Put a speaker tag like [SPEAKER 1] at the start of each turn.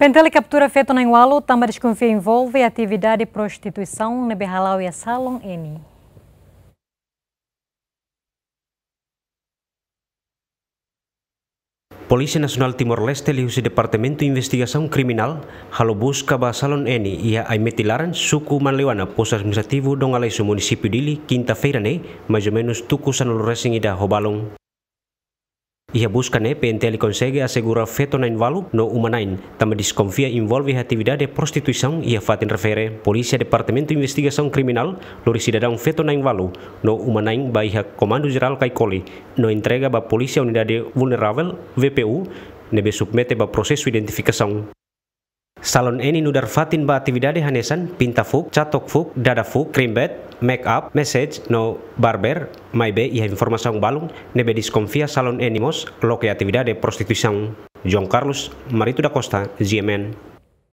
[SPEAKER 1] Pentele captura feita na Ingualo, também desconfia envolve atividade de prostituição na Berralau e a Salon N.
[SPEAKER 2] Polícia Nacional Timor-Leste liu si Departamento de Investigação Criminal halo busca ba salon N ia a Aimetilaran, suku manlewana posto administrativo do alaiso município dili quinta feira né? mais ou menos tuku e da hobalong. Ia buskan pente ele konsege asegura feto nain no Umanain, Também diskonfia involvi a atividade de prostituição ia a refere Polícia Departamento de kriminal Criminal lori sidadang feto nain invalo no humanain komando Comando Geral Caicoli no entrega ba Polícia Unidade Vulnerável VPU nebe submete ba proses identificação. Salon eni nudar fatin ba atividade hanesan pinta fuk, catok fuk, dada fuk, bed, make up, message, no barber, maibe iya informasi informação balung, nebe diskonfia salon enimos, loke que prostitusi prostituição. John Carlos, Marito da Costa, GMN.